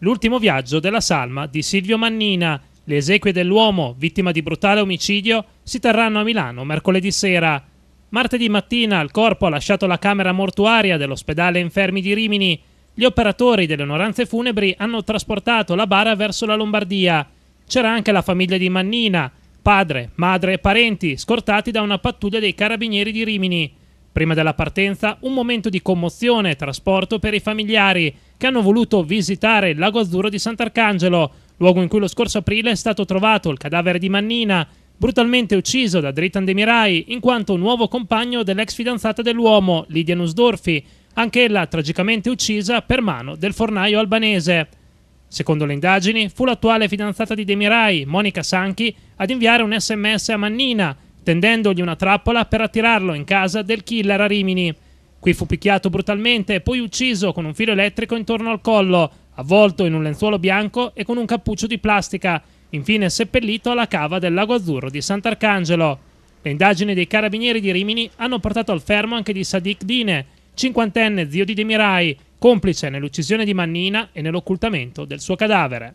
L'ultimo viaggio della salma di Silvio Mannina. Le esequie dell'uomo, vittima di brutale omicidio, si terranno a Milano mercoledì sera. Martedì mattina il corpo ha lasciato la camera mortuaria dell'ospedale infermi di Rimini. Gli operatori delle onoranze funebri hanno trasportato la bara verso la Lombardia. C'era anche la famiglia di Mannina, padre, madre e parenti, scortati da una pattuglia dei carabinieri di Rimini. Prima della partenza, un momento di commozione e trasporto per i familiari che hanno voluto visitare il Lago Azzurro di Sant'Arcangelo, luogo in cui lo scorso aprile è stato trovato il cadavere di Mannina, brutalmente ucciso da Dritan Demirai in quanto nuovo compagno dell'ex fidanzata dell'uomo, Lidia Nusdorfi, anch'ella tragicamente uccisa per mano del fornaio albanese. Secondo le indagini, fu l'attuale fidanzata di Demirai, Monica Sanchi, ad inviare un sms a Mannina tendendogli una trappola per attirarlo in casa del killer a Rimini. Qui fu picchiato brutalmente e poi ucciso con un filo elettrico intorno al collo, avvolto in un lenzuolo bianco e con un cappuccio di plastica, infine seppellito alla cava del Lago Azzurro di Sant'Arcangelo. Le indagini dei carabinieri di Rimini hanno portato al fermo anche di Sadiq Dine, cinquantenne zio di Demirai, complice nell'uccisione di Mannina e nell'occultamento del suo cadavere.